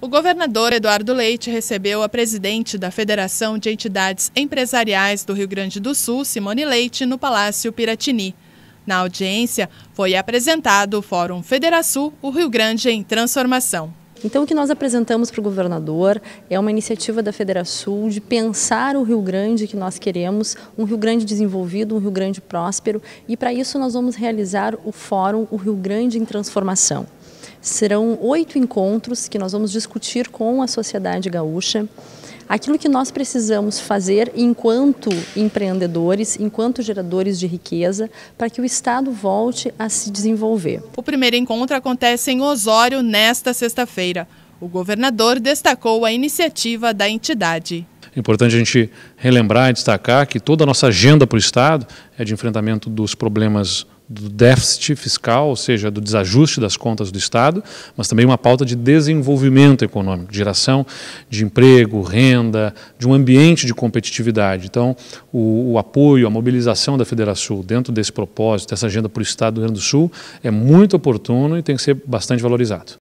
O governador Eduardo Leite recebeu a presidente da Federação de Entidades Empresariais do Rio Grande do Sul, Simone Leite, no Palácio Piratini. Na audiência, foi apresentado o Fórum Federação, o Rio Grande em Transformação. Então, o que nós apresentamos para o governador é uma iniciativa da Federação de pensar o Rio Grande que nós queremos, um Rio Grande desenvolvido, um Rio Grande próspero, e para isso nós vamos realizar o Fórum O Rio Grande em Transformação. Serão oito encontros que nós vamos discutir com a sociedade gaúcha, aquilo que nós precisamos fazer enquanto empreendedores, enquanto geradores de riqueza, para que o Estado volte a se desenvolver. O primeiro encontro acontece em Osório nesta sexta-feira. O governador destacou a iniciativa da entidade. É importante a gente relembrar e destacar que toda a nossa agenda para o Estado é de enfrentamento dos problemas do déficit fiscal, ou seja, do desajuste das contas do Estado, mas também uma pauta de desenvolvimento econômico, de geração de emprego, renda, de um ambiente de competitividade. Então, o, o apoio, a mobilização da Federação dentro desse propósito, dessa agenda para o Estado do Rio Grande do Sul, é muito oportuno e tem que ser bastante valorizado.